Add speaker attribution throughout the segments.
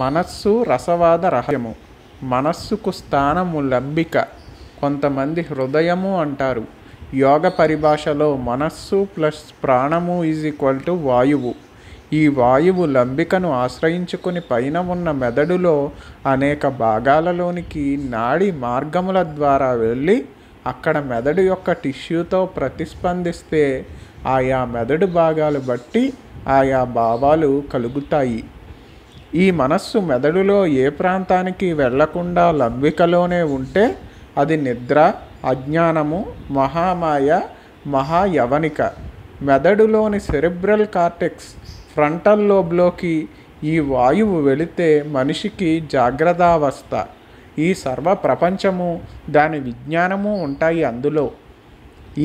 Speaker 1: మనస్సు రసవాద రహస్యము మనస్సుకు స్థానము లబ్బిక కొంతమంది హృదయము అంటారు యోగ పరిభాషలో మనస్సు ప్లస్ ప్రాణము ఈజ్ ఈక్వల్ టు వాయువు ఈ వాయువు లంబికను ఆశ్రయించుకుని పైన ఉన్న మెదడులో అనేక భాగాలలోనికి నాడి మార్గముల ద్వారా వెళ్ళి అక్కడ మెదడు యొక్క టిష్యూతో ప్రతిస్పందిస్తే ఆయా మెదడు భాగాలు బట్టి ఆయా భావాలు కలుగుతాయి ఈ మనస్సు మెదడులో ఏ ప్రాంతానికి వెళ్లకుండా లంబికలోనే ఉంటే అది నిద్ర అజ్ఞానము మహామాయ మహాయవనిక మెదడులోని సెరిబ్రల్ కార్టెక్స్ ఫ్రంటల్ లోబ్లోకి ఈ వాయువు వెళితే మనిషికి జాగ్రత్తావస్థ ఈ సర్వ ప్రపంచము దాని విజ్ఞానము ఉంటాయి అందులో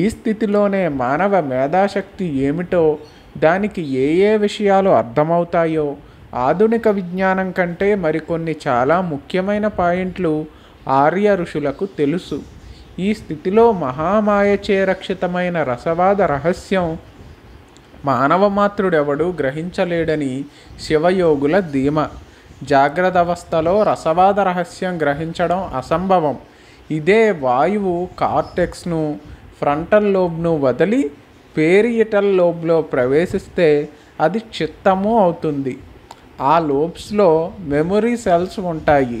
Speaker 1: ఈ స్థితిలోనే మానవ మేధాశక్తి ఏమిటో దానికి ఏ ఏ విషయాలు అర్థమవుతాయో ఆధునిక విజ్ఞానం కంటే మరికొన్ని చాలా ముఖ్యమైన పాయింట్లు ఆర్య ఋషులకు తెలుసు ఈ స్థితిలో మహామాయచే రక్షితమైన రసవాద రహస్యం మానవ మాతృడెవడు గ్రహించలేడని శివయోగుల ధీమ జాగ్రత్త అవస్థలో రసవాద రహస్యం గ్రహించడం అసంభవం ఇదే వాయువు కార్టెక్స్ను ఫ్రంటల్ లోబ్ను వదిలి పేరియటల్ లోబ్లో ప్రవేశిస్తే అది చిత్తము అవుతుంది ఆ లోబ్స్లో మెమొరీ సెల్స్ ఉంటాయి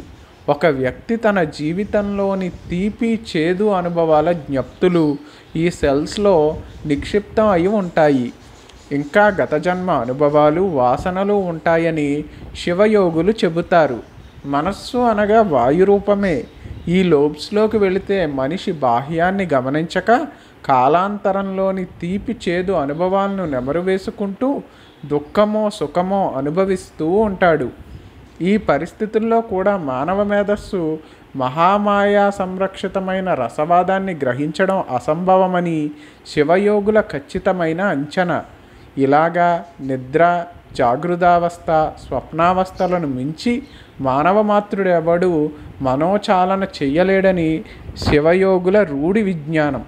Speaker 1: ఒక వ్యక్తి తన జీవితంలోని తీపి చేదు అనుభవాల జ్ఞప్తులు ఈ సెల్స్లో నిక్షిప్తం అయి ఉంటాయి ఇంకా గత జన్మ అనుభవాలు వాసనలు ఉంటాయని శివయోగులు చెబుతారు మనస్సు అనగా వాయు రూపమే ఈ లోబ్స్లోకి వెళితే మనిషి బాహ్యాన్ని గమనించక కాలాంతరంలోని తీపి చేదు అనుభవాలను నెమరు వేసుకుంటూ దుఃఖమో సుఖమో అనుభవిస్తూ ఉంటాడు ఈ పరిస్థితుల్లో కూడా మానవ మేధస్సు మహామాయా సంరక్షితమైన రసవాదాన్ని గ్రహించడం అసంభవమని శివయోగుల ఖచ్చితమైన అంచనా ఇలాగా నిద్ర జాగృతావస్థ స్వప్నావస్థలను మించి మానవ మాతృడెవడు మనోచాలన చెయ్యలేడని శివయోగుల రూఢి విజ్ఞానం